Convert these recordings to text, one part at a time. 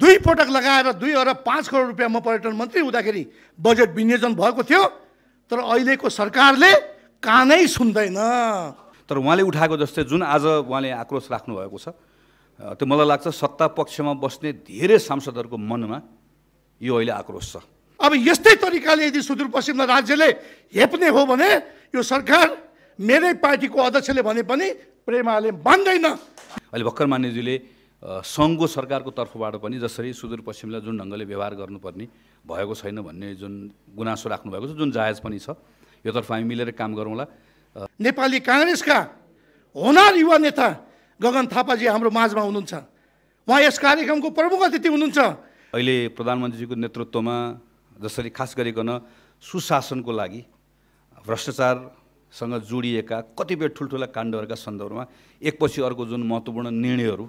दुई पटक लगाएर दुई अरब पाँच करोड रुपियाँ म पर्यटन मन्त्री हुँदाखेरि बजेट विनियोजन भएको थियो तर अहिलेको सरकारले कानै सुन्दैन तर उहाँले उठाएको जस्तै जुन आज उहाँले आक्रोश राख्नुभएको छ त्यो मलाई लाग्छ सत्ता पक्षमा बस्ने धेरै सांसदहरूको मनमा यो अहिले आक्रोश छ अब यस्तै तरिकाले यदि सुदूरपश्चिम राज्यले हेप्ने हो भने यो सरकार मेरै पार्टीको अध्यक्षले भने पनि प्रेमाले मान्दैन अहिले भर्खर मान्यजीले सङ्घको सरकारको तर्फबाट पनि जसरी सुदूरपश्चिमलाई जुन ढङ्गले व्यवहार गर्नुपर्ने भएको छैन भन्ने जुन गुनासो राख्नुभएको छ जुन जायज पनि छ योतर्फ हामी मिलेर काम गरौँला नेपाली काङ्ग्रेसका होनार युवा नेता गगन थापाजी हाम्रो माझमा हुनुहुन्छ उहाँ यस कार्यक्रमको प्रमुख अतिथि हुनुहुन्छ अहिले प्रधानमन्त्रीजीको नेतृत्वमा जसरी खास गरिकन सुशासनको लागि भ्रष्टाचारसँग जोडिएका कतिपय ठुल्ठुला काण्डहरूका सन्दर्भमा एकपछि अर्को जुन महत्त्वपूर्ण निर्णयहरू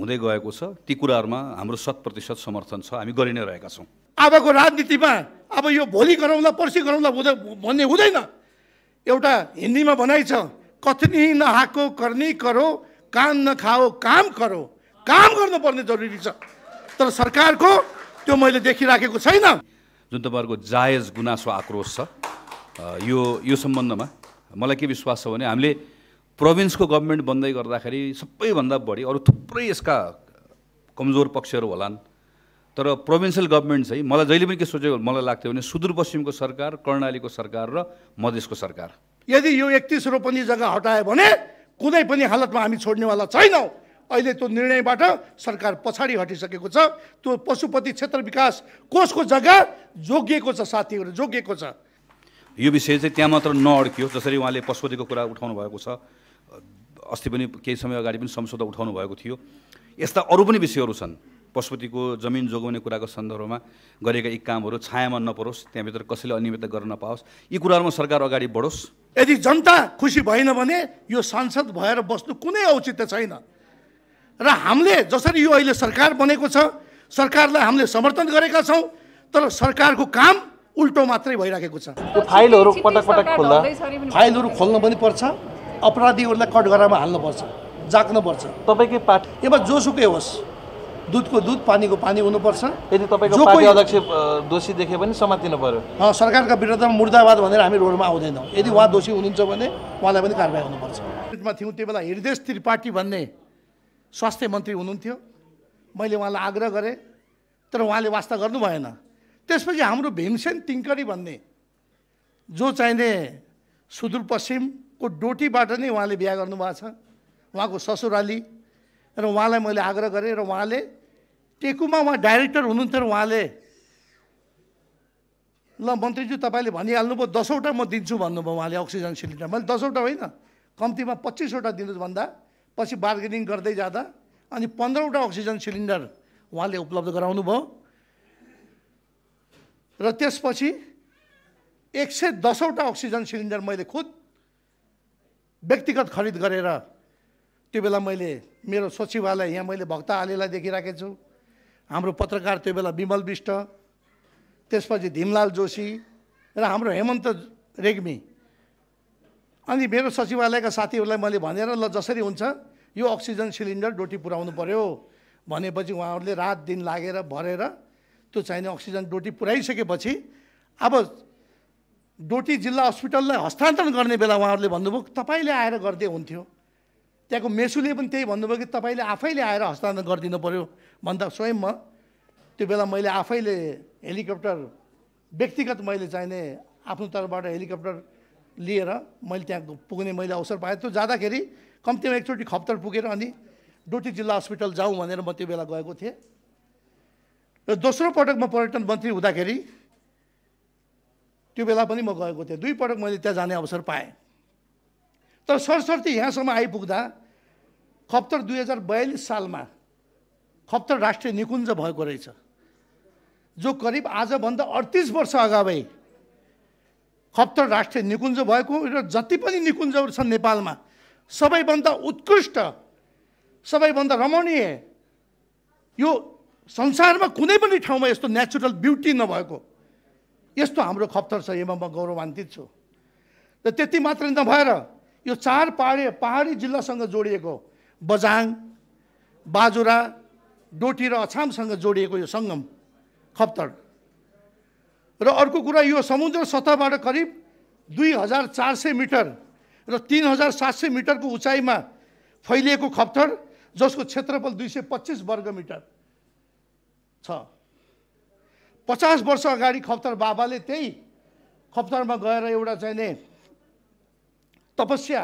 हुँदै गएको छ ती कुराहरूमा हाम्रो शत प्रतिशत समर्थन छ हामी गरि नै रहेका छौँ अबको राजनीतिमा अब यो भोलि गराउँला पर्सि गराउँला हुँदै भन्ने हुँदैन एउटा हिन्दीमा भनाइ छ कथनी नहाको कर्नी करो कान नखाओ काम करो काम गर्नुपर्ने जरुरी छ तर सरकारको त्यो मैले देखिराखेको छैन जुन तपाईँहरूको जायज गुनासो आक्रोश छ यो यो सम्बन्धमा मलाई के विश्वास छ भने हामीले प्रोभिन्सको गभर्मेन्ट बन्दै गर्दाखेरि सबैभन्दा बढी अरू थुप्रै यसका कमजोर पक्षहरू होलान् तर प्रोभिन्सियल गभर्मेन्ट चाहिँ मलाई जहिले पनि के सोचेको मलाई लाग्थ्यो भने सुदूरपश्चिमको सरकार कर्णालीको सरकार र मधेसको सरकार यदि यो एकतिस रोपनी जग्गा हटायो भने कुनै पनि हालतमा हामी छोड्नेवाला छैनौँ अहिले त्यो निर्णयबाट सरकार पछाडि हटिसकेको छ त्यो पशुपति क्षेत्र विकास कोषको जग्गा जोगिएको छ साथीहरू जोगिएको छ यो विषय चाहिँ त्यहाँ मात्र नअड्कियो जसरी उहाँले पशुपतिको कुरा उठाउनु भएको छ अस्ति पनि केही समय अगाडि पनि संशोधन उठाउनु भएको थियो यस्ता अरू पनि विषयहरू छन् पशुपतिको जमिन जोगाउने कुराको सन्दर्भमा गरेका यी कामहरू छायामा नपरोस् त्यहाँभित्र कसैले अनियमित गर्न नपाओस् यी कुराहरूमा सरकार अगाडि बढोस् यदि जनता खुसी भएन भने यो सांसद भएर बस्नु कुनै औचित्य छैन र हामीले जसरी यो अहिले सरकार बनेको छ सरकारलाई हामीले समर्थन गरेका छौँ तर सरकारको काम उल्टो मात्रै भइराखेको छ फाइलहरू पटक पटक खोल्दा फाइलहरू खोल्न पनि पर्छ अपराधीहरूलाई कटघरामा हाल्नुपर्छ जाग्नुपर्छ तपाईँकै पार्टी एमा जोसुकै होस् दुधको दुध पानीको पानी हुनुपर्छ यदि तपाईँको अध्यक्ष दोषी देखे पनि समातिनु पऱ्यो सरकारका विरुद्धमा मुर्दाबाद भनेर हामी रोडमा आउँदैनौँ यदि उहाँ दोषी हुनुहुन्छ भने उहाँलाई पनि कारवाही हुनुपर्छ थियौँ त्यो बेला हृदय त्रिपाठी भन्ने स्वास्थ्य मन्त्री हुनुहुन्थ्यो मैले उहाँलाई आग्रह गरेँ तर उहाँले वास्ता गर्नु भएन त्यसपछि हाम्रो भीमसेन तिङ्करी भन्ने जो चाहिने सुदूरपश्चिम को डोटीबाट नै उहाँले बिहा गर्नुभएको छ उहाँको ससुराली र उहाँलाई मैले आग्रह गरेँ र उहाँले टेकुमा उहाँ डाइरेक्टर हुनुहुन्थ्यो र उहाँले ल मन्त्रीज्यू तपाईँले भनिहाल्नुभयो दसवटा म दिन्छु भन्नुभयो उहाँले अक्सिजन सिलिन्डर मैले दसवटा होइन कम्तीमा पच्चिसवटा दिनुहोस् भन्दा पछि बार्गेनिङ गर्दै जाँदा अनि पन्ध्रवटा अक्सिजन सिलिन्डर उहाँले उपलब्ध गराउनु भयो र त्यसपछि एक सय दसवटा अक्सिजन सिलिन्डर मैले खुद व्यक्तिगत खरिद गरेर त्यो बेला मैले मेरो सचिवालय यहाँ मैले भक्त आलेलाई देखिराखेको छु हाम्रो पत्रकार त्यो बेला विमल विष्ट त्यसपछि धिमलाल जोशी र हाम्रो हेमन्त रेग्मी अनि मेरो सचिवालयका साथीहरूलाई मैले भनेर ल जसरी हुन्छ यो अक्सिजन सिलिन्डर डोटी पुऱ्याउनु पऱ्यो भनेपछि उहाँहरूले रात दिन लागेर भरेर त्यो चाहिने अक्सिजन डोटी पुऱ्याइसकेपछि अब डोटी जिल्ला हस्पिटललाई हस्तान्तरण गर्ने बेला उहाँहरूले भन्नुभयो तपाईँले आएर गरिदिए हुन्थ्यो त्यहाँको मेसुले पनि त्यही भन्नुभयो कि तपाईँले आफैले आएर हस्तान्तरण गरिदिनु पऱ्यो भन्दा स्वयं म त्यो बेला मैले आफैले हेलिकप्टर व्यक्तिगत मैले चाहिने आफ्नो तर्फबाट हेलिकप्टर लिएर मैले त्यहाँ पुग्ने मैले अवसर पाएँ त्यो जाँदाखेरि कम्तीमा एकचोटि खप्तर पुगेर अनि डोटी जिल्ला हस्पिटल जाउँ भनेर म त्यो बेला गएको थिएँ र दोस्रो पटक म पर्यटन मन्त्री हुँदाखेरि त्यो बेला पनि म गएको थिएँ दुईपटक मैले त्यहाँ जाने अवसर पाएँ तर सरस्वती यहाँसम्म आइपुग्दा खप्तर दुई हजार बयालिस सालमा खप्तर राष्ट्रिय निकुञ्ज भएको रहेछ जो करिब आजभन्दा अडतिस वर्ष अगावै खप्तर राष्ट्रिय निकुञ्ज भएको र जति पनि निकुञ्जहरू छन् नेपालमा सबैभन्दा उत्कृष्ट सबैभन्दा रमणीय यो संसारमा कुनै पनि ठाउँमा यस्तो नेचुरल ब्युटी नभएको यस्तो हाम्रो खप्तर छ यहाँ म गौरवान्वित छु र त्यति मात्र नभएर यो चार पाहाडे पाहाडी जिल्लासँग जोडिएको बजाङ बाजुरा डोटी र अछामसँग जोडिएको यो सङ्गम खप्तर र अर्को कुरा यो समुद्र सतहबाट करिब दुई हजार चार सय मिटर र तिन हजार सात सय मिटरको उचाइमा फैलिएको खप्तर जसको क्षेत्रफल दुई सय पच्चिस वर्ग मिटर छ पचास वर्ष अगाडि खप्तर बाबाले त्यही खप्तरमा गएर एउटा चाहिँ तपस्या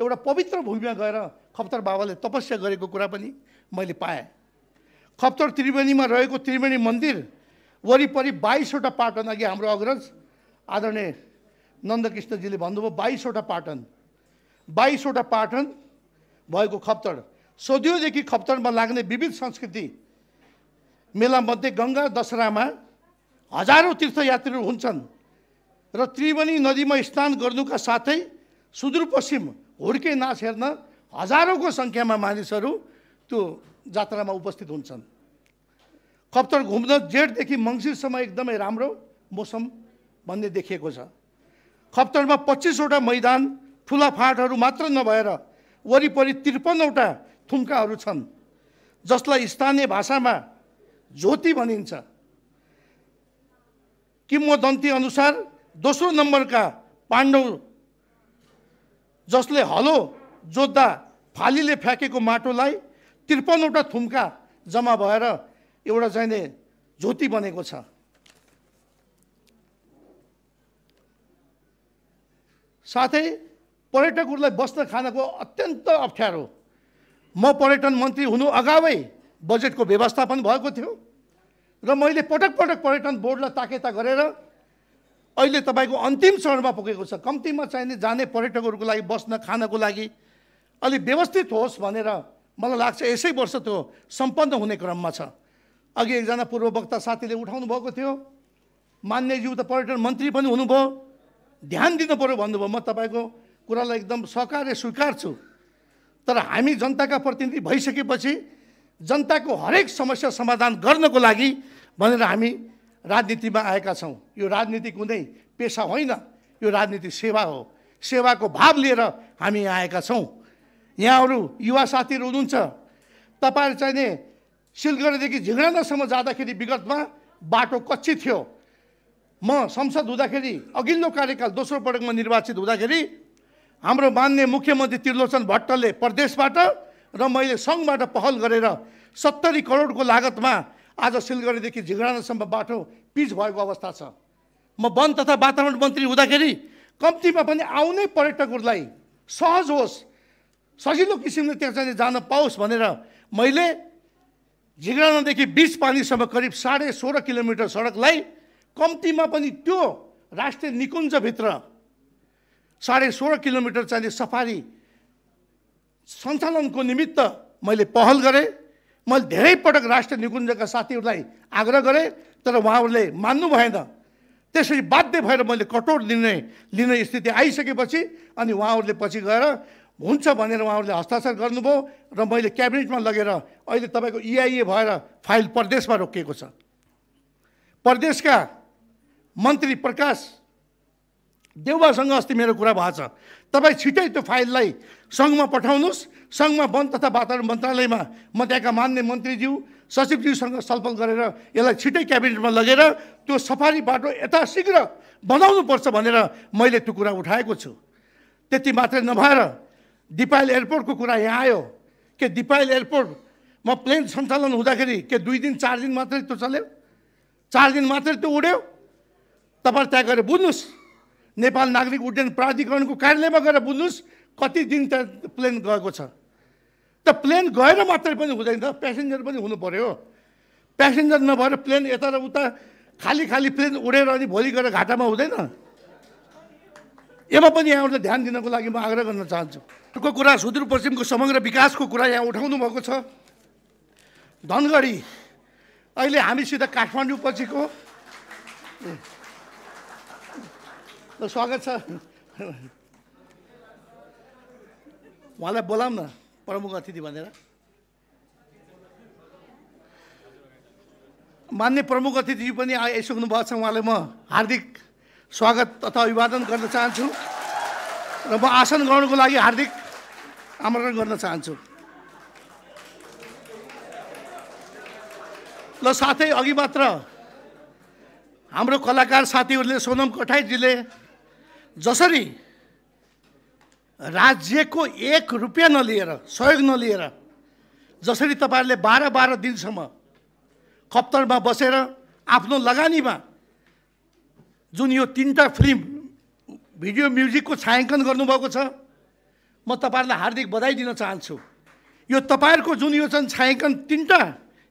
एउटा पवित्र भूमिमा गएर खप्तर बाबाले तपस्या गरेको कुरा पनि मैले पाएँ खप्तर त्रिवेणीमा रहेको त्रिवेणी मन्दिर वरिपरि बाइसवटा पाटन अघि हाम्रो अग्रज आदरणीय नन्दकृष्णजीले भन्नुभयो बाइसवटा पाटन बाइसवटा पाटन भएको खप्तर सदियोदेखि खप्तरमा लाग्ने विविध संस्कृति मेलामध्ये गङ्गा दसरामा हजारौँ तीर्थयात्रीहरू हुन्छन् र त्रिवेणी नदीमा स्नान गर्नुका साथै सुदूरपश्चिम हुर्के नाच हेर्न हजारौँको सङ्ख्यामा मानिसहरू त्यो जात्रामा उपस्थित हुन्छन् खप्तर घुम्न जेठदेखि मङ्सिरसम्म एकदमै राम्रो मौसम भन्ने देखिएको छ खप्तरमा पच्चिसवटा मैदान ठुला फाँटहरू मात्र नभएर वरिपरि त्रिपन्नवटा थुम्काहरू छन् जसलाई स्थानीय भाषामा ज्योति भनिन्छ किम्मोदन्ती अनुसार दोस्रो नम्बरका पाण्डव जसले हलो जोत्दा फालीले फ्याँकेको माटोलाई त्रिपन्नवटा थुम्का जम्मा भएर एउटा चाहिँ ज्योति बनेको छ साथै पर्यटकहरूलाई बस्न खानको अत्यन्त अप्ठ्यारो म पर्यटन मन्त्री हुनु अगावै बजेटको व्यवस्थापन भएको थियो र मैले पटक पटक पर्यटन बोर्डलाई ताकेता गरेर अहिले तपाईँको अन्तिम चरणमा पुगेको छ कम्तीमा चाहिने जाने पर्यटकहरूको लागि बस्न खानको लागि अलिक व्यवस्थित होस् भनेर मलाई लाग्छ यसै वर्ष त्यो सम्पन्न हुने क्रममा छ अघि एकजना पूर्ववक्ता साथीले उठाउनु भएको थियो मान्यज्यू त पर्यटन मन्त्री पनि हुनुभयो ध्यान दिनु पऱ्यो भन्नुभयो म तपाईँको कुरालाई एकदम सकार्य स्वीकार्छु तर हामी जनताका प्रतिनिधि भइसकेपछि जनताको हरेक समस्या समाधान गर्नको लागि भनेर हामी राजनीतिमा आएका छौँ यो राजनीति कुनै पेसा होइन यो राजनीति सेवा हो सेवाको भाव लिएर हामी यहाँ आएका छौँ यहाँहरू युवा साथीहरू हुनुहुन्छ तपाईँहरू चाहिने सिलगढीदेखि झिङ्गडासम्म जाँदाखेरि विगतमा बाटो कच्ची थियो म संसद हुँदाखेरि अघिल्लो कार्यकाल दोस्रो पटकमा निर्वाचित हुँदाखेरि हाम्रो मान्य मुख्यमन्त्री त्रिलोचन भट्टले प्रदेशबाट र मैले सङ्घबाट पहल गरेर सत्तरी करोडको लागतमा आज सिलगढीदेखि झिगडानासम्म बाटो पिच भएको अवस्था छ म वन तथा वातावरण मन्त्री हुँदाखेरि कम्तीमा पनि आउने पर्यटकहरूलाई सहज होस् सजिलो किसिमले त्यहाँ चाहिँ जान पाओस् भनेर मैले झिगडानादेखि बिच पानीसम्म करिब साढे सोह्र किलोमिटर सडकलाई कम्तीमा पनि त्यो राष्ट्रिय निकुञ्जभित्र साढे सोह्र किलोमिटर चाहिँ सफारी सञ्चालनको निमित्त मैले पहल गरेँ मैले धेरै पटक राष्ट्र निकुञ्जका साथीहरूलाई आग्रह गरेँ तर उहाँहरूले मान्नु भएन त्यसरी बाध्य भएर मैले कठोर निर्णय लिने स्थिति आइसकेपछि अनि उहाँहरूले पछि गएर हुन्छ भनेर उहाँहरूले हस्ताक्षर गर्नुभयो र मैले क्याबिनेटमा लगेर अहिले तपाईँको इआइए e भएर फाइल परदेशमा रोकिएको छ परदेशका मन्त्री प्रकाश देउबासँग अस्ति मेरो कुरा भएको छ तपाईँ छिटै त्यो फाइललाई सङ्घमा पठाउनुहोस् सङ्घमा वन तथा वातावरण मन्त्रालयमा म त्यहाँका मान्य मन्त्रीज्यू सचिवज्यूसँग सलफल गरेर यसलाई छिटै क्याबिनेटमा लगेर त्यो सफारी बाटो यथाशीघ्र बनाउनुपर्छ भनेर मैले त्यो कुरा उठाएको छु त्यति मात्रै नभएर दिपायल एयरपोर्टको कुरा यहाँ आयो के दिपायल एयरपोर्टमा प्लेन सञ्चालन हुँदाखेरि के दुई दिन चार दिन मात्रै त्यो चल्यो चार दिन मात्रै त्यो उड्यो तपाईँ त्यहाँ गएर बुझ्नुहोस् नेपाल नागरिक उड्डयन प्राधिकरणको कार्यालयमा गएर बुझ्नुहोस् कति दिन त प्लेन गएको छ त प्लेन गएर मात्रै पनि हुँदैन प्यासेन्जर पनि हुनु पऱ्यो प्यासेन्जर नभएर प्लेन यता र उता खाली खाली प्लेन उडेर अनि भोलि गएर घाटामा हुँदैन यसमा पनि यहाँबाट ध्यान दिनको लागि म आग्रह गर्न चाहन्छु अर्को कुरा सुदूरपश्चिमको समग्र विकासको कुरा यहाँ उठाउनु भएको छ धनगढी अहिले हामीसित काठमाडौँ पछिको स्वागत छ उहाँलाई बोलाउँ न प्रमुख अतिथि भनेर मान्य प्रमुख अतिथिजी पनि आइसक्नु भएको छ उहाँलाई म हार्दिक स्वागत तथा अभिवादन गर्न चाहन्छु र म आसन ग्रहणको लागि हार्दिक आमन्त्रण गर्न चाहन्छु ल साथै अघि मात्र हाम्रो कलाकार साथीहरूले सोनम कठाईजीले जसरी राज्यको एक रुपियाँ नलिएर सहयोग नलिएर जसरी तपाईँहरूले बाह्र बाह्र दिनसम्म खप्तरमा बसेर आफ्नो लगानीमा जुन यो तिनवटा फिल्म भिडियो म्युजिकको छायाङ्कन गर्नुभएको छ म तपाईँहरूलाई हार्दिक बधाई दिन चाहन्छु यो तपाईँहरूको जुन यो छन् छायाङ्कन तिनवटा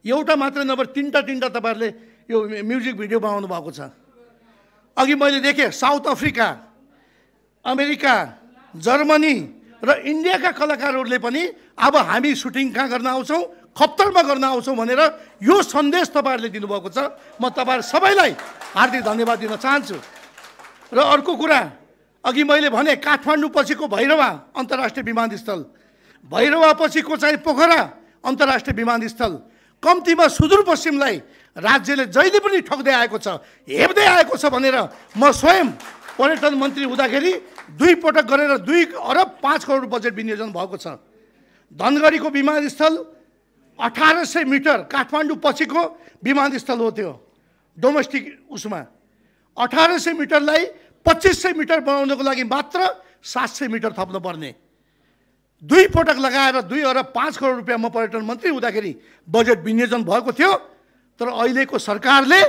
एउटा मात्र नभएर तिनवटा तिनवटा तपाईँहरूले यो म्युजिक भिडियो बनाउनु भएको छ अघि मैले देखेँ साउथ अफ्रिका अमेरिका जर्मनी र इन्डियाका कलाकारहरूले पनि अब हामी सुटिङ कहाँ गर्न आउँछौँ खप्तरमा गर्न आउँछौँ भनेर यो सन्देश तपाईँहरूले दिनुभएको छ म तपाईँहरू सबैलाई हार्दिक धन्यवाद दिन चाहन्छु र अर्को कुरा अघि मैले भने काठमाडौँ पछिको भैरवा अन्तर्राष्ट्रिय विमानस्थल भैरवा पछिको चाहिँ पोखरा अन्तर्राष्ट्रिय विमानस्थल कम्तीमा सुदूरपश्चिमलाई राज्यले जहिले पनि ठग्दै आएको छ हेप्दै आएको छ भनेर म स्वयं पर्यटन मन्त्री हुँदाखेरि दुई पटक गरेर दुई अरब पाँच करोड बजेट विनियोजन भएको छ धनगढीको विमानस्थल अठार सय मिटर काठमाडौँ पछिको विमानस्थल हो त्यो डोमेस्टिक उसमा अठार सय मिटरलाई पच्चिस सय मिटर बनाउनको लागि मात्र सात सय मिटर थप्नुपर्ने दुई पटक लगाएर दुई अरब पाँच करोड रुपियाँ म पर्यटन मन्त्री हुँदाखेरि बजेट विनियोजन भएको थियो तर अहिलेको सरकारले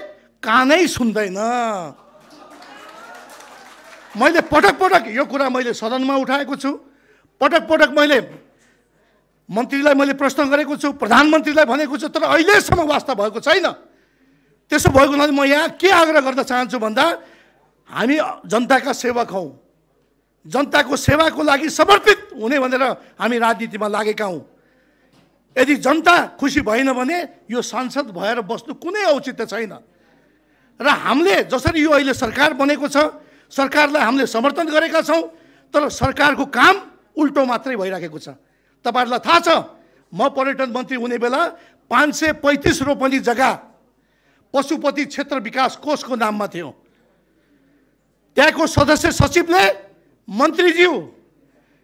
कानै सुन्दैन मैले पटक पटक यो कुरा मैले सदनमा उठाएको छु पटक पटक मैले मन्त्रीलाई मैले प्रश्न गरेको छु प्रधानमन्त्रीलाई भनेको छु तर अहिलेसम्म वास्ता भएको छैन त्यसो भएको हुनाले म यहाँ के आग्रह गर्न चाहन्छु भन्दा हामी जनताका सेवक हौँ जनताको सेवाको लागि समर्पित हुने भनेर हामी राजनीतिमा लागेका हौँ यदि जनता खुसी भएन भने यो सांसद भएर बस्नु कुनै औचित्य छैन र हामीले जसरी यो अहिले सरकार बनेको छ सरकारलाई हामीले समर्थन गरेका छौँ तर सरकारको काम उल्टो मात्रै भइराखेको छ तपाईँहरूलाई थाहा छ म पर्यटन मन्त्री हुने बेला पाँच सय पैँतिस रोपनी जग्गा पशुपति क्षेत्र विकास कोषको नाममा थियो त्यहाँको सदस्य सचिवले मन्त्रीज्यू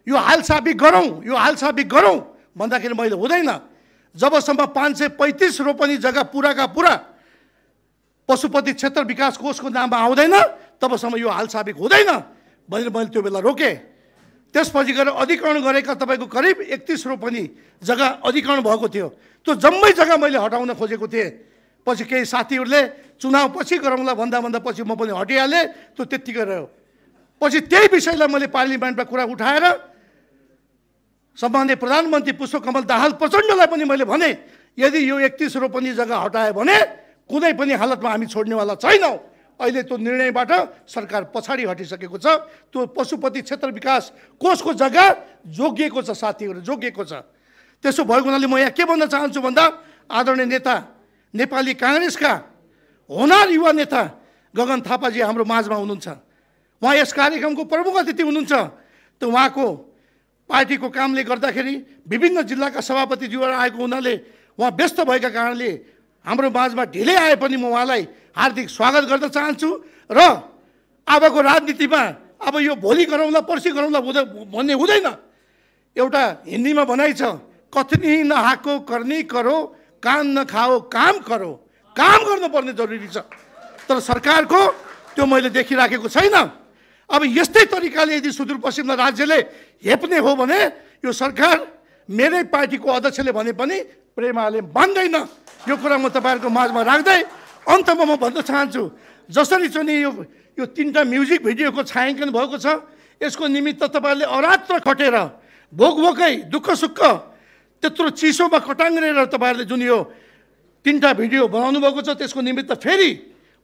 यो हालसाबी गरौँ यो हालसाबी गरौँ भन्दाखेरि मैले हुँदैन जबसम्म पाँच सय पैँतिस रोपनी जग्गा पुराका पुरा पशुपति क्षेत्र विकास कोषको नाममा आउँदैन तबसम्म यो हाल साबिक हुँदैन भनेर मैले त्यो बेला रोकेँ त्यसपछि गएर अधिकरण गरेका तपाईँको करिब एकतिस रोपनी जग्गा अधिकरण भएको थियो त्यो जम्मै जग्गा मैले हटाउन खोजेको थिएँ पछि केही साथीहरूले चुनाव पछि गरौँला भन्दा भन्दा पछि म पनि हटिहालेँ त्यो त्यत्तिकै रह्यो पछि त्यही विषयलाई मैले पार्लियामेन्टमा कुरा उठाएर सम्बन्धित प्रधानमन्त्री पुष्पकमल दाहाल प्रचण्डलाई पनि मैले भने यदि यो एकतिस रोपनी जग्गा हटायो भने कुनै पनि हालतमा हामी छोड्नेवाला छैनौँ अहिले त्यो निर्णयबाट सरकार पछाडि हटिसकेको छ त्यो पशुपति क्षेत्र विकास कोषको जग्गा जोगिएको छ साथीहरू जोगिएको छ त्यसो भएको हुनाले म यहाँ के भन्न चाहन्छु भन्दा आदरणीय नेता नेपाली काङ्ग्रेसका होनार युवा नेता गगन थापाजी हाम्रो माझमा हुनुहुन्छ उहाँ यस कार्यक्रमको प्रमुख अतिथि हुनुहुन्छ त उहाँको पार्टीको कामले गर्दाखेरि विभिन्न जिल्लाका सभापतिज्यूहरू आएको हुनाले उहाँ व्यस्त भएका कारणले हाम्रो माझमा ढिलै आए पनि म उहाँलाई हार्दिक स्वागत गर्न चाहन्छु र अबको राजनीतिमा अब यो भोलि गरौँला पर्सि गरौँला हुँदै भन्ने हुँदैन एउटा हिन्दीमा भनाइ छ कथनी नहाको कर्नी करो कान नखाओ काम करो काम गर्नुपर्ने जरुरी छ तर सरकारको त्यो मैले देखिराखेको छैन अब यस्तै तरिकाले यदि सुदूरपश्चिममा राज्यले हेप्ने हो भने यो सरकार मेरै पार्टीको अध्यक्षले भने पनि प्रेमाले मान्दैन यो कुरा म तपाईँहरूको माझमा राख्दै अन्तमा म भन्न चाहन्छु जसरी चाहिँ यो यो तिनवटा म्युजिक भिडियोको छायाङ्कन भएको छ यसको निमित्त तपाईँहरूले अरात्र खटेर भोक भोकै दुःख सुख त्यत्रो चिसोमा कटाङ्ग्रेर तपाईँहरूले जुन यो तिनवटा भिडियो बनाउनु भएको छ त्यसको निमित्त फेरि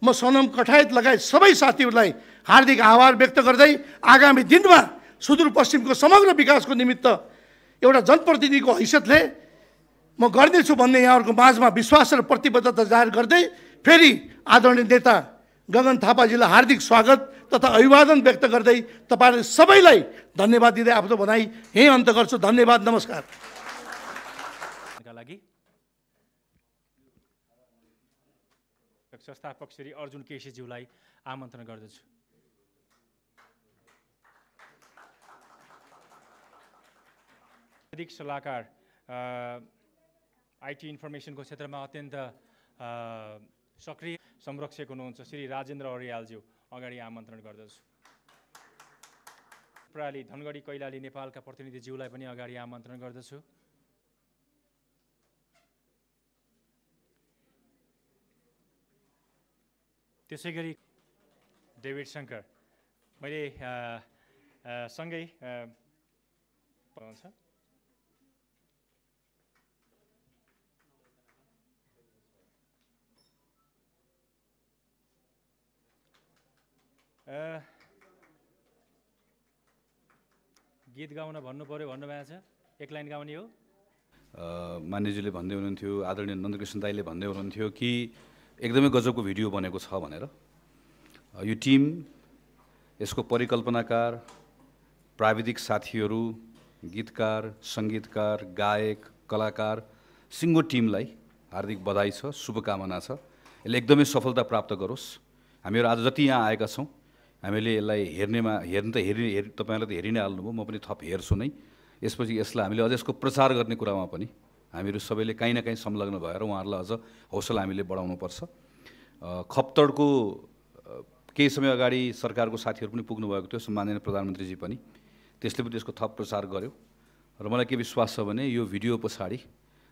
म सनम कठायत लगायत सबै साथीहरूलाई हार्दिक आभार व्यक्त गर्दै आगामी दिनमा सुदूरपश्चिमको समग्र विकासको निमित्त एउटा जनप्रतिनिधिको हैसियतले म गर्नेछु भन्ने यहाँहरूको माझमा विश्वास र प्रतिबद्धता जाहेर गर्दै फेरि आदरणीय नेता गगन थापाजीलाई हार्दिक स्वागत तथा अभिवादन व्यक्त गर्दै तपाईँहरू सबैलाई धन्यवाद दिँदै आफ्नो भनाइ यहीँ अन्त गर्छु धन्यवाद नमस्कार संस्थापक श्री अर्जुन केसीज्यूलाई आमन्त्रण गर्दछु सल्लाहकार आइटी इन्फर्मेसनको क्षेत्रमा अत्यन्त सक्रिय संरक्षक हुनुहुन्छ श्री राजेन्द्र अरियालज्यू अगाडि आमन्त्रण गर्दछु प्राली धनगढी कैलाली नेपालका प्रतिनिधिज्यूलाई पनि अगाडि आमन्त्रण गर्दछु त्यसै गरी डेभिड शङ्कर मैले सँगै छ गीत गाउन भन्नु पऱ्यो भन्नुभएको छ एक लाइन गाउने हो मान्यजीले भन्दै हुनुहुन्थ्यो आदरणीय नन्दकृष्ण दाईले भन्दै हुनुहुन्थ्यो कि एकदमै गजबको भिडियो बनेको छ भनेर यो टिम यसको परिकल्पनाकार प्राविधिक साथीहरू गीतकार सङ्गीतकार गायक कलाकार सिङ्गो टिमलाई हार्दिक बधाई छ शुभकामना छ यसले एकदमै सफलता प्राप्त गरोस् हामीहरू आज जति यहाँ आएका छौँ हामीले यसलाई हेर्नेमा हेर्नु त हेरि हेर तपाईँलाई त हेरि नै हाल्नुभयो म पनि थप हेर्छु नै यसपछि यसलाई हामीले अझ यसको प्रचार गर्ने कुरामा पनि हामीहरू सबैले काहीँ न काहीँ संलग्न भएर उहाँहरूलाई अझ हौसला हामीले बढाउनुपर्छ खप्तडको केही समय अगाडि सरकारको साथीहरू पनि पुग्नुभएको थियो माननीय प्रधानमन्त्रीजी पनि त्यसले पनि यसको थप प्रचार गर्यो र मलाई के विश्वास छ भने यो भिडियो पछाडि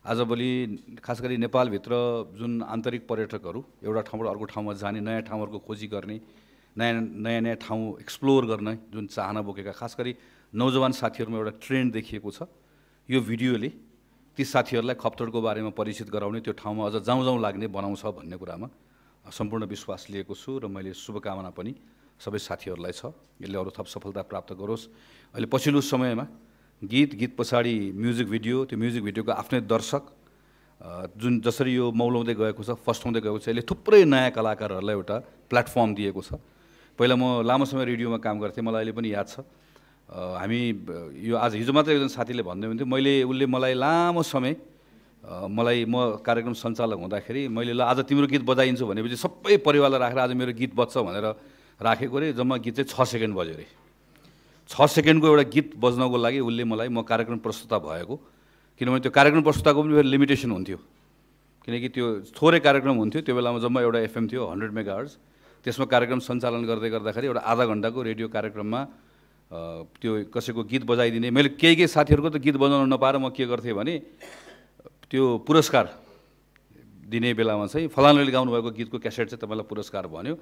आजभोलि खास गरी नेपालभित्र जुन आन्तरिक पर्यटकहरू एउटा ठाउँबाट अर्को ठाउँमा जाने नयाँ ठाउँहरूको खोजी गर्ने नयाँ नयाँ नयाँ ठाउँ एक्सप्लोर गर्न जुन चाहना बोकेका खास गरी नौजवान साथीहरूमा एउटा ट्रेन्ड देखिएको छ यो भिडियोले ती साथीहरूलाई खप्तडको बारेमा परिचित गराउने त्यो ठाउँमा अझ जाउँ जाउँ लाग्ने बनाउँछ भन्ने कुरामा सम्पूर्ण विश्वास लिएको छु र मैले शुभकामना पनि सबै साथीहरूलाई छ यसले अरू थप सफलता प्राप्त गरोस् अहिले पछिल्लो समयमा गीत गीत पछाडि म्युजिक भिडियो त्यो म्युजिक भिडियोको आफ्नै दर्शक जुन जसरी यो मौलाउँदै गएको छ फस्टाउँदै गएको छ यसले थुप्रै नयाँ कलाकारहरूलाई एउटा प्लेटफर्म दिएको छ पहिला म लामो समय रेडियोमा काम गर्थेँ मलाई अहिले पनि याद छ हामी यो आज हिजो मात्रै एकजना साथीले भन्दै हुन्थ्यो मैले उसले मलाई लामो समय मलाई म कार्यक्रम सञ्चालक हुँदाखेरि मैले ल आज तिम्रो गीत बजाइदिन्छु भनेपछि सबै परिवारलाई राखेर आज मेरो गीत बज्छ भनेर राखेको अरे जम्मा गीत चाहिँ छ सेकेन्ड बज्यो अरे छ सेकेन्डको एउटा गीत बज्नको लागि उसले मलाई म कार्यक्रम प्रस्तुता भएको किनभने त्यो कार्यक्रम प्रस्तुताको पनि फेरि लिमिटेसन हुन्थ्यो किनकि त्यो थोरै कार्यक्रम हुन्थ्यो त्यो बेलामा जम्मा एउटा एफएम थियो हन्ड्रेड मेगा त्यसमा कार्यक्रम सञ्चालन गर्दै गर्दाखेरि एउटा आधा घन्टाको रेडियो कार्यक्रममा त्यो कसैको गीत बजाइदिने मैले केही केही साथीहरूको त गीत बजाउन नपाएर म के गर्थेँ भने त्यो पुरस्कार दिने बेलामा चाहिँ फलानुले गाउनुभएको गीतको क्यासेट चाहिँ तपाईँलाई पुरस्कार भन्यो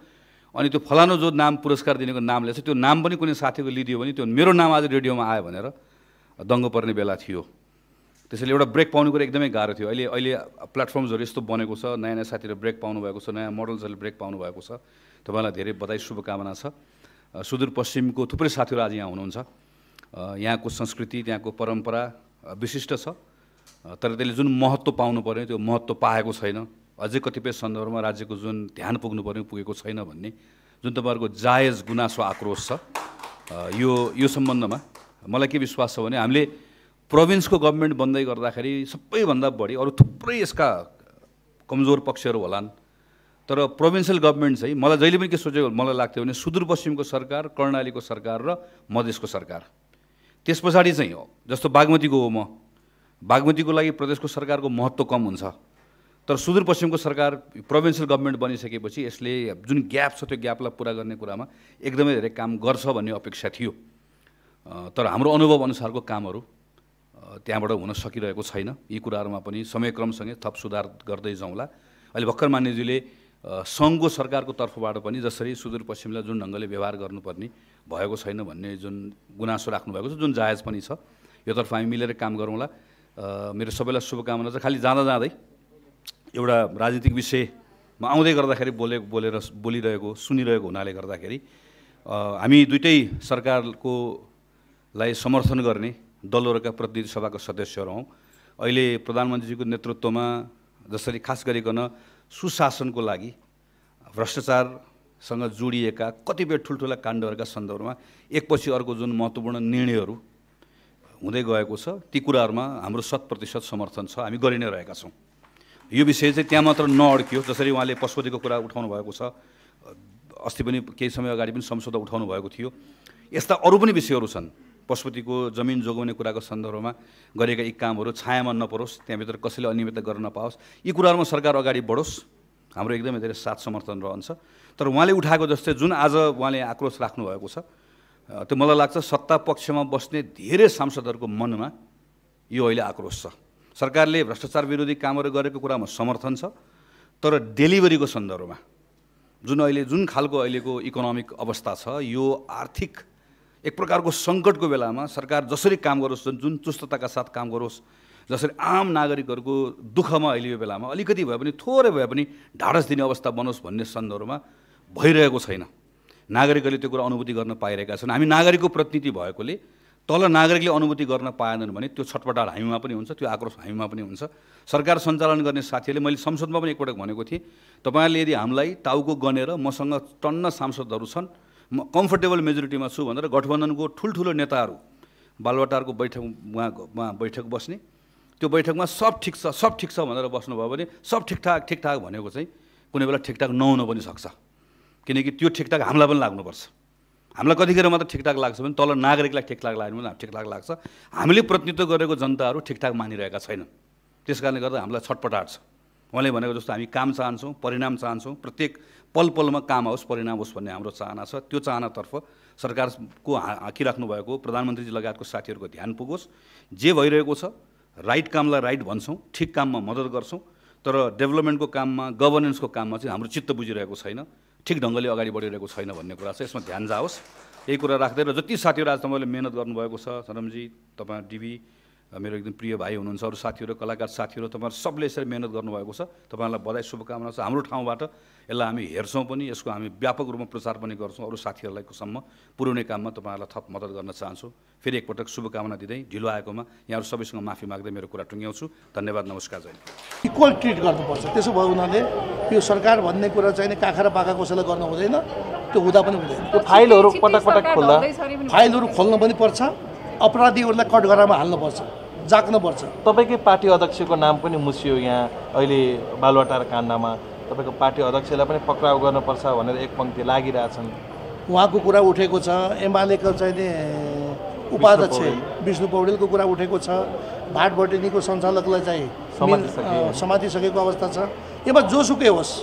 अनि त्यो फलानु जो नाम पुरस्कार दिनेको नामले चाहिँ त्यो नाम पनि कुनै साथीको लिइदियो भने त्यो मेरो नाम आज रेडियोमा आयो भनेर दङ्गो पर्ने बेला थियो त्यसैले एउटा ब्रेक पाउने कुरा एकदमै गाह्रो थियो अहिले अहिले प्लेटफर्म्सहरू यस्तो बनेको छ नयाँ नयाँ साथीहरू ब्रेक पाउनुभएको छ नयाँ मोडल्सहरूले ब्रेक पाउनुभएको छ तपाईँलाई धेरै बधाई शुभकामना छ सुदूरपश्चिमको थुप्रै साथीहरू आज यहाँ हुनुहुन्छ यहाँको संस्कृति त्यहाँको परम्परा विशिष्ट छ तर त्यसले जुन महत्त्व पाउनु पऱ्यो त्यो महत्त्व पाएको छैन अझै कतिपय सन्दर्भमा राज्यको जुन ध्यान पुग्नु पऱ्यो पुगेको छैन भन्ने जुन तपाईँहरूको जायज गुनासो आक्रोश छ यो यो सम्बन्धमा मलाई के विश्वास छ भने हामीले प्रोभिन्सको गभर्मेन्ट बन्दै गर्दाखेरि सबैभन्दा बढी अरू थुप्रै यसका कमजोर पक्षहरू होलान् तर प्रोभिन्सियल गभर्मेन्ट चाहिँ मलाई जहिले पनि के सोचेको मलाई लाग्थ्यो भने सुदूरपश्चिमको सरकार कर्णालीको सरकार र मधेसको सरकार त्यस पछाडि चाहिँ हो जस्तो बागमतीको हो म बागमतीको लागि प्रदेशको सरकारको महत्त्व कम हुन्छ तर सुदूरपश्चिमको सरकार प्रोभिन्सियल गभर्मेन्ट बनिसकेपछि यसले जुन ग्याप छ त्यो ग्यापलाई पुरा गर्ने कुरामा एकदमै धेरै काम गर्छ भन्ने अपेक्षा थियो तर हाम्रो अनुभव अनुसारको कामहरू त्यहाँबाट हुन सकिरहेको छैन यी कुराहरूमा पनि समयक्रमसँगै थप सुधार गर्दै जाउँला अहिले भर्खर मान्यजीले सङ्घको सरकारको तर्फबाट पनि जसरी सुदूरपश्चिमलाई जुन ढङ्गले व्यवहार गर्नुपर्ने भएको छैन भन्ने जुन गुनासो राख्नुभएको छ जुन जायज पनि छ योतर्फ हामी मिलेर काम गरौँला मेरो सबैलाई शुभकामना छ खालि जाँदा जाँदै एउटा राजनीतिक विषयमा आउँदै गर्दाखेरि बोले बोलेर बोलिरहेको सुनिरहेको हुनाले गर्दाखेरि हामी दुइटै सरकारको लाई समर्थन गर्ने दलहरूका प्रतिनिधि सभाको सदस्यहरू हौँ अहिले प्रधानमन्त्रीजीको नेतृत्वमा जसरी खास गरिकन सुशासनको लागि भ्रष्टाचारसँग जोडिएका कतिपय ठुल्ठुला काण्डहरूका सन्दर्भमा एकपछि अर्को जुन महत्त्वपूर्ण निर्णयहरू हुँदै गएको छ ती कुराहरूमा हाम्रो शत प्रतिशत समर्थन छ हामी गरि नै रहेका छौँ यो विषय चाहिँ त्यहाँ मात्र नअड्कियो जसरी उहाँले पशुपतिको कुरा उठाउनु भएको छ अस्ति पनि केही समय अगाडि पनि संशोधन उठाउनु भएको थियो यस्ता अरू पनि विषयहरू छन् पशुपतिको जमिन जोगाउने कुराको सन्दर्भमा गरेका यी कामहरू छायामा नपरोस् त्यहाँभित्र कसैले अनियमित गर्न नपाओस् यी कुराहरूमा सरकार अगाडि बढोस् हाम्रो एकदमै धेरै साथ समर्थन रहन्छ तर उहाँले उठाएको जस्तै जुन आज उहाँले आक्रोश राख्नुभएको छ त्यो मलाई लाग्छ सत्ता पक्षमा बस्ने धेरै सांसदहरूको मनमा यो अहिले आक्रोश छ सरकारले भ्रष्टाचार विरोधी कामहरू गरेको कुरामा समर्थन छ तर डेलिभरीको सन्दर्भमा जुन अहिले जुन खालको अहिलेको इकोनोमिक अवस्था छ यो आर्थिक एक प्रकारको सङ्कटको बेलामा सरकार जसरी काम गरोस् जुन चुस्तताका साथ काम गरोस् जसरी आम नागरिकहरूको दुःखमा अहिले यो बेलामा अलिकति भए पनि थोरै भए पनि ढाडस दिने अवस्था बनोस् भन्ने सन्दर्भमा भइरहेको छैन नागरिकहरूले त्यो कुरा अनुभूति गर्न पाइरहेका छन् हामी नागरिकको प्रतिनिधि भएकोले तल नागरिकले अनुभूति गर्न पाएनन् भने त्यो छटपटाट हामीमा पनि हुन्छ त्यो आक्रोश हामीमा पनि हुन्छ सरकार सञ्चालन गर्ने साथीहरूले मैले संसदमा पनि एकपटक भनेको थिएँ तपाईँहरूले यदि हामीलाई टाउको गनेर मसँग टन्न सांसदहरू छन् म कम्फर्टेबल मेजोरिटीमा छु भनेर गठबन्धनको ठुल्ठुलो नेताहरू बालवाटारको बैठक उहाँ बैठक बस्ने त्यो बैठकमा सब ठिक छ सब ठिक छ भनेर बस्नुभयो भने सब ठिकठाक ठिकठाक भनेको चाहिँ कुनै बेला ठिकठाक नहुन पनि सक्छ किनकि त्यो ठिकठाक हामीलाई पनि लाग्नुपर्छ हामीलाई कतिखेर मात्र ठिकठाक लाग्छ भने तल नागरिकलाई ठिकठाक लाग्यो भने ठिकठाक लाग्छ हामीले प्रतिनिधित्व गरेको जनताहरू ठिकठाक मानिरहेका छैनन् त्यस कारणले गर्दा हामीलाई छटपटाट छ उहाँले भनेको जस्तो हामी काम चाहन्छौँ परिणाम चाहन्छौँ प्रत्येक पल पलमा काम आओस् परिणाम होस् भन्ने हाम्रो चाहना छ त्यो चाहनातर्फ सरकारको हाँकिराख्नु भएको प्रधानमन्त्रीजी लगायतको साथीहरूको ध्यान पुगोस् जे भइरहेको छ राइट कामलाई राइट भन्छौँ ठिक काममा मद्दत गर्छौँ तर डेभलपमेन्टको काममा गभर्नेन्सको काममा चाहिँ हाम्रो चित्त बुझिरहेको छैन ठिक ढङ्गले अगाडि बढिरहेको छैन भन्ने कुरा छ यसमा ध्यान जाओस् यही कुरा राख्दै र जति साथीहरू आज तपाईँले मिहिनेत गर्नुभएको छ सरमजी तपाईँ डिबी मेरो एकदम प्रिय भाइ हुनुहुन्छ अरू साथीहरू कलाकार साथीहरू तपाईँहरू सबले यसरी मिहिनेत गर्नुभएको छ तपाईँहरूलाई बधाई शुभकामना छ हाम्रो ठाउँबाट यसलाई हामी हेर्छौँ पनि यसको हामी व्यापक रूपमा प्रचार पनि गर्छौँ अरू साथीहरूलाई सम्म पुर्याउने काममा तपाईँहरूलाई थप मद्दत गर्न चाहन्छु फेरि एकपटक शुभकामना दिँदै ढिलो आएकोमा यहाँहरू सबैसँग माफी माग्दै मेरो कुरा टुङ्ग्याउँछु धन्यवाद नमस्कार जय इक्वल ट्रिट गर्नुपर्छ त्यसो भयो उनीहरूले यो सरकार भन्ने कुरा चाहिँ काखा र पाखा कसैलाई गर्नु हुँदैन त्यो हुँदा पनि हुँदैन त्यो फाइलहरू पटक पटक खोल्दा फाइलहरू खोल्नु पनि पर्छ अपराधीहरूलाई कटघरामा हाल्नुपर्छ जाग्नुपर्छ तपाईँकै पार्टी अध्यक्षको नाम पनि मुसियो यहाँ अहिले बालुवाटार काण्डमा तपाईँको पार्टी अध्यक्षलाई पनि पक्राउ गर्नुपर्छ भनेर एक पङ्क्ति लागिरहेछन् उहाँको कुरा उठेको छ एमालेको चाहिँ नि उपाध्यक्ष विष्णु पौडेलको कुरा उठेको छ भाट भटेनीको सञ्चालकलाई चाहिँ समातिसकेको अवस्था छ एमा जोसुकै होस्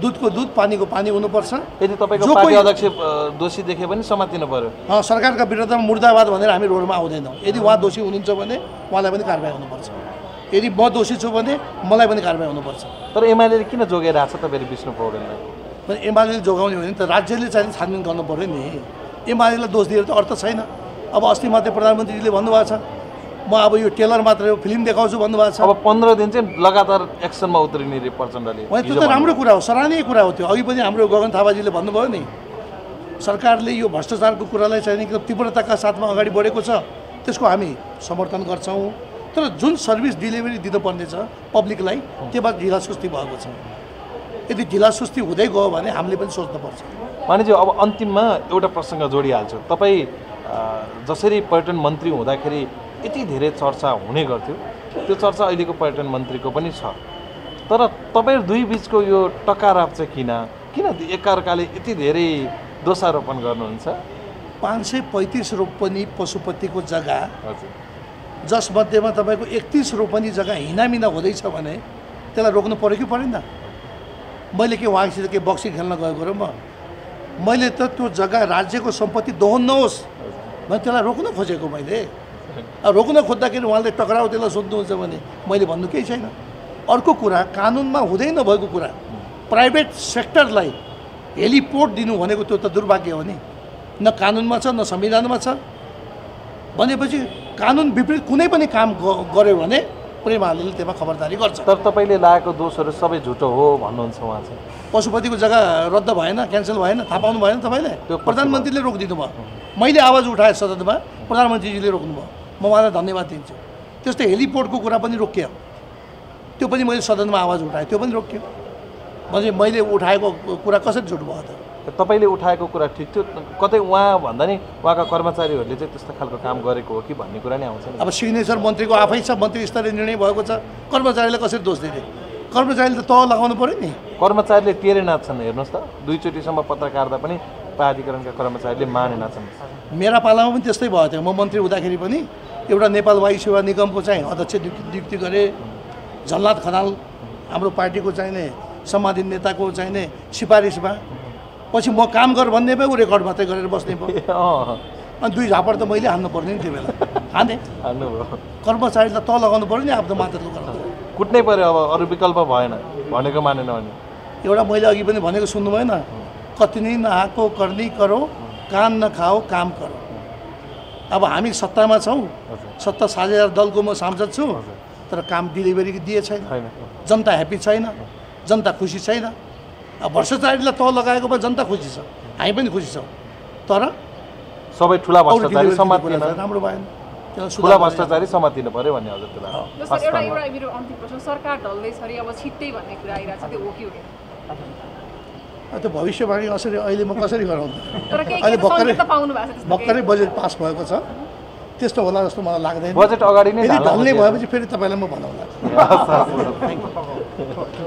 दुधको दुध पानीको पानी हुनुपर्छ यदि तपाईँको अध्यक्ष दोषी देखे पनि समातिनु पऱ्यो सरकारका विरुद्धमा मुर्दावाद भनेर हामी रोडमा आउँदैनौँ यदि उहाँ दोषी हुनुहुन्छ भने उहाँलाई पनि कारवाही हुनुपर्छ यदि म दोषी छु भने मलाई पनि कारवाही हुनुपर्छ तर एमाले किन जोगाइरहेको छ तपाईँले विष्णु पौडेललाई एमाले जोगाउने हो भने त राज्यले चाहिँ छानबिन गर्नु पऱ्यो नि एमालेलाई दोष दिएर त अर्थ छैन अब अस्ति मात्रै प्रधानमन्त्रीजीले भन्नुभएको छ म अब यो टेलर मात्र हो फिल्म देखाउँछु भन्नुभएको छ अब पन्ध्र दिन चाहिँ लगातार एक्सनमा उत्रिने रे प्रचण्डले त्यो त राम्रो कुरा हो सराहनीय कुरा हो त्यो अघि पनि हाम्रो गगन थापाजीले भन्नुभयो नि सरकारले यो भ्रष्टाचारको कुरालाई चाहिँ एकदम तीव्रताका साथमा अगाडि बढेको छ त्यसको हामी समर्थन गर्छौँ तर जुन सर्भिस डेलिभरी दिनुपर्नेछ पब्लिकलाई बाद ढिलासुस्ती भएको छ यदि ढिलासुस्ती हुँदै गयो भने हामीले पनि सोच्नुपर्छ मानिज्यू अब अन्तिममा एउटा प्रसङ्ग जोडिहाल्छु तपाईँ जसरी पर्यटन मन्त्री हुँदाखेरि यति धेरै चर्चा हुने गर्थ्यो त्यो चर्चा अहिलेको पर्यटन मन्त्रीको पनि छ तर तपाईँहरू दुई बिचको यो टकाराप चाहिँ किन किन एकअर्काले यति धेरै दोषारोपण गर्नुहुन्छ पाँच सय पैँतिस रोपनी पशुपतिको जग्गा जसमध्येमा तपाईँको एकतिस रोपनी जग्गा हिनामिना हुँदैछ भने त्यसलाई रोक्नु पऱ्यो कि परेन मैले के उहाँसित के बक्सिङ खेल्न गएको र म मैले त त्यो जग्गा राज्यको सम्पत्ति दोहन भने त्यसलाई रोक्न खोजेको मैले रोक्न खोज्दाखेरि उहाँले टक्राउ त्यसलाई सोध्नुहुन्छ भने मैले भन्नु केही छैन अर्को कुरा कानुनमा हुँदै नभएको कुरा प्राइभेट सेक्टरलाई हेलिपोर्ट दिनु भनेको त्यो त दुर्भाग्य हो नि न कानुनमा छ न संविधानमा छ भनेपछि कानुन विपरीत कुनै पनि काम गर्यो भने प्रेम त्यसमा खबरदारी गर्छ तर तपाईँले लगाएको दोषहरू सबै झुटो हो भन्नुहुन्छ उहाँ चाहिँ पशुपतिको जग्गा रद्द भएन क्यान्सल भएन थाहा पाउनु भएन तपाईँले प्रधानमन्त्रीले रोकिदिनु भयो मैले आवाज उठाएँ सदनमा प्रधानमन्त्रीजीले रोक्नुभयो म उहाँलाई धन्यवाद दिन्छु त्यस्तै हेलिपोर्टको कुरा पनि रोकियो त्यो पनि मैले सदनमा आवाज उठाएँ त्यो पनि रोकियो भने मैले उठाएको कुरा कसरी झुट भयो त तपाईँले उठाएको कुरा ठिक थियो कतै उहाँ भन्दा नि उहाँका कर्मचारीहरूले चाहिँ त्यस्तो खालको काम गरेको हो कि भन्ने कुरा नै आउँछ अब सिग्नेचर मन्त्रीको आफै छ मन्त्री स्तरीय निर्णय भएको छ कर्मचारीलाई कसरी दोष दिने कर्मचारीले त तह लगाउनु पऱ्यो नि कर्मचारीले तेरे नाच्छन् हेर्नुहोस् त दुईचोटिसम्म पत्रकारलाई पनि प्राधिकरणका कर्मचारीले मानेनछन् मेरा पालामा पनि त्यस्तै भएको थियो म मन्त्री हुँदाखेरि पनि एउटा नेपाल वायु सेवा निगमको चाहिँ अध्यक्ष नियुक्ति गरे झलनाथ खनाल हाम्रो पार्टीको चाहिने सम्मानित नेताको चाहिने सिफारिसमा पछि म काम गर भन्ने पो ऊ रेकर्ड मात्रै गरेर बस्ने भयो अनि दुई झापड त मैले हान्नु पर्ने नि त्यो बेला हाने हान्नु कर्मचारीलाई त लगाउनु पऱ्यो नि आफ्नो मात्र कुट्नै पऱ्यो अब अरू विकल्प भएन भनेको मानेन भने एउटा मैले अघि पनि भनेको सुन्नु भएन कतिनी नआएको गर्ने गरौँ काम नखाओ काम गरौँ अब हामी सत्तामा छौँ सत्ता साझेदार दलको म सांसद छु तर काम डेलिभरी दिए छैन जनता ह्याप्पी छैन जनता खुसी छैन अब भ्रष्टाचारीलाई तह भए जनता खुसी छ हामी पनि खुसी छौँ तर सबै ठुला राम्रो भएन ठुला भ्रष्टाचारी समातिनु पऱ्यो भन्ने हजुर त्यसलाई एउटा एउटा मेरो अन्तिम प्रश्न सरकार ढल्दैछ अरे अब छिट्टै भन्ने कुरा आइरहेको छ त्यो हो कि हो त्यो भविष्यवाणी कसरी अहिले म कसरी गराउँ अहिले भर्खरै भर्खरै बजेट पास भएको छ त्यस्तो होला जस्तो मलाई लाग्दैन बजेट अगाडि नै ढल्ने भएपछि फेरि तपाईँलाई म भनौँला